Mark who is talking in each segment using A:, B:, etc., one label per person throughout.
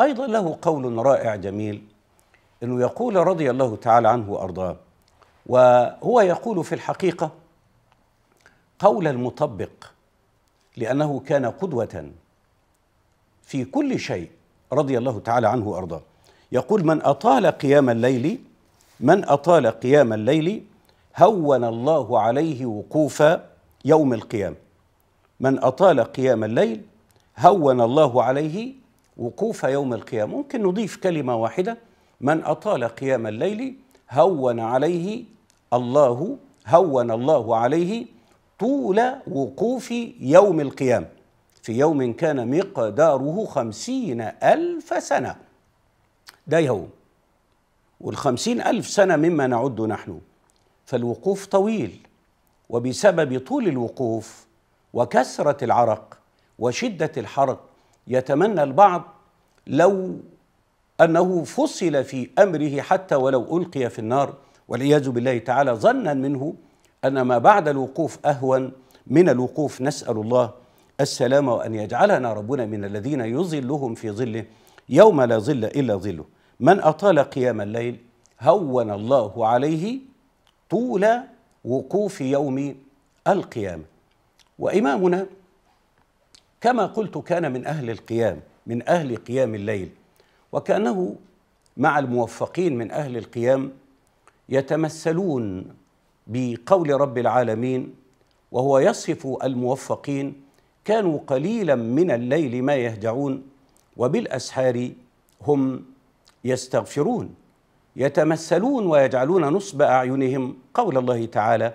A: أيضا له قول رائع جميل أنه يقول رضي الله تعالى عنه وأرضاه وهو يقول في الحقيقة قول المطبق لأنه كان قدوة في كل شيء رضي الله تعالى عنه وأرضاه يقول من أطال قيام الليل من أطال قيام الليل هون الله عليه وقوف يوم القيامة من أطال قيام الليل هون الله عليه وقوف يوم القيامة ممكن نضيف كلمة واحدة من أطال قيام الليل هون عليه الله هون الله عليه طول وقوف يوم القيامة في يوم كان مقداره خمسين ألف سنة ده يوم والخمسين ألف سنة مما نعد نحن فالوقوف طويل وبسبب طول الوقوف وكثرة العرق وشدة الحرق يتمنى البعض لو أنه فصل في أمره حتى ولو ألقي في النار والعياذ بالله تعالى ظنا منه أن ما بعد الوقوف أهون من الوقوف نسأل الله السلامة وأن يجعلنا ربنا من الذين يظلهم في ظله يوم لا ظل إلا ظله من أطال قيام الليل هون الله عليه طول وقوف يوم القيامة وإمامنا كما قلت كان من أهل القيام من أهل قيام الليل وكأنه مع الموفقين من أهل القيام يتمثلون بقول رب العالمين وهو يصف الموفقين كانوا قليلا من الليل ما يهجعون وبالاسحار هم يستغفرون يتمثلون ويجعلون نصب اعينهم قول الله تعالى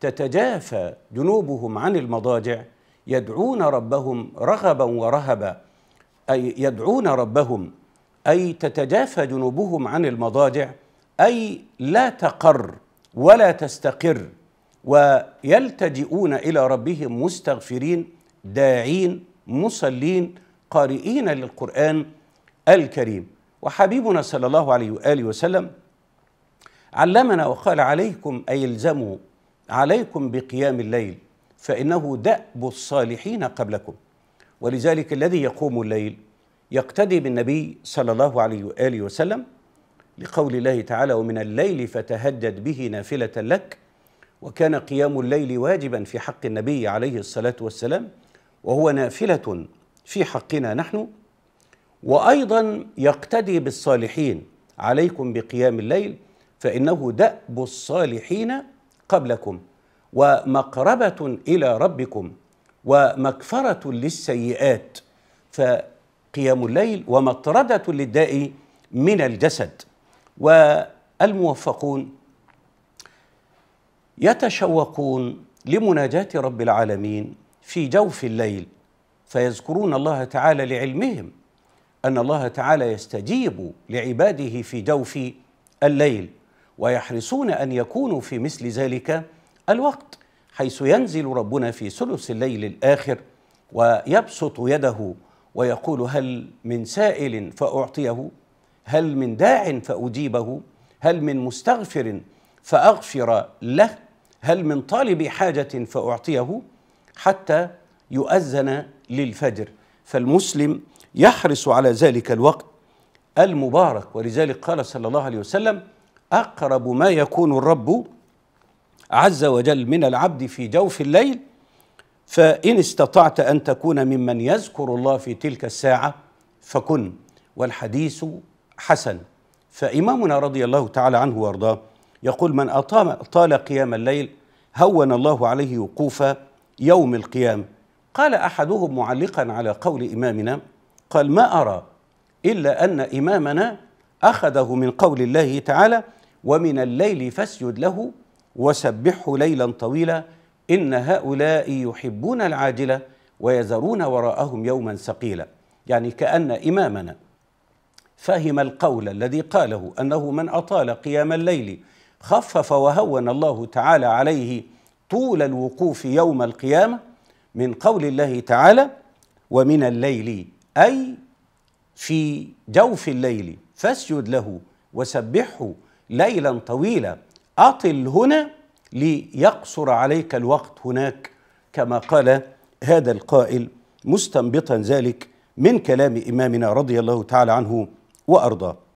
A: تتجافى جنوبهم عن المضاجع يدعون ربهم رغبا ورهبا أي يدعون ربهم أي تتجافى جنوبهم عن المضاجع أي لا تقر ولا تستقر ويلتجئون إلى ربهم مستغفرين داعين مصلين قارئين للقرآن الكريم وحبيبنا صلى الله عليه وآله وسلم علمنا وقال عليكم أي الزموا عليكم بقيام الليل فإنه دأب الصالحين قبلكم ولذلك الذي يقوم الليل يقتدي بالنبي صلى الله عليه واله وسلم لقول الله تعالى ومن الليل فتهدد به نافله لك وكان قيام الليل واجبا في حق النبي عليه الصلاه والسلام وهو نافله في حقنا نحن وايضا يقتدي بالصالحين عليكم بقيام الليل فانه داب الصالحين قبلكم ومقربه الى ربكم ومكفرة للسيئات فقيام الليل ومطردة للداء من الجسد والموفقون يتشوقون لمناجاة رب العالمين في جوف الليل فيذكرون الله تعالى لعلمهم أن الله تعالى يستجيب لعباده في جوف الليل ويحرصون أن يكونوا في مثل ذلك الوقت حيث ينزل ربنا في ثلث الليل الآخر ويبسط يده ويقول هل من سائل فأعطيه هل من داع فأجيبه هل من مستغفر فأغفر له هل من طالب حاجة فأعطيه حتى يؤذن للفجر فالمسلم يحرص على ذلك الوقت المبارك ولذلك قال صلى الله عليه وسلم أقرب ما يكون الرب عز وجل من العبد في جوف الليل فإن استطعت أن تكون ممن يذكر الله في تلك الساعة فكن والحديث حسن فإمامنا رضي الله تعالى عنه وارضاه يقول من طال قيام الليل هون الله عليه وقوف يوم القيام قال أحدهم معلقا على قول إمامنا قال ما أرى إلا أن إمامنا أخذه من قول الله تعالى ومن الليل فاسجد له وسبحه ليلا طويلا إن هؤلاء يحبون العاجلة ويذرون وراءهم يوما ثقيلا يعني كأن إمامنا فهم القول الذي قاله أنه من أطال قيام الليل خفف وهون الله تعالى عليه طول الوقوف يوم القيامة من قول الله تعالى ومن الليل أي في جوف الليل فاسجد له وسبحه ليلا طويلا أطل هنا ليقصر عليك الوقت هناك كما قال هذا القائل مستنبطا ذلك من كلام إمامنا رضي الله تعالى عنه وأرضاه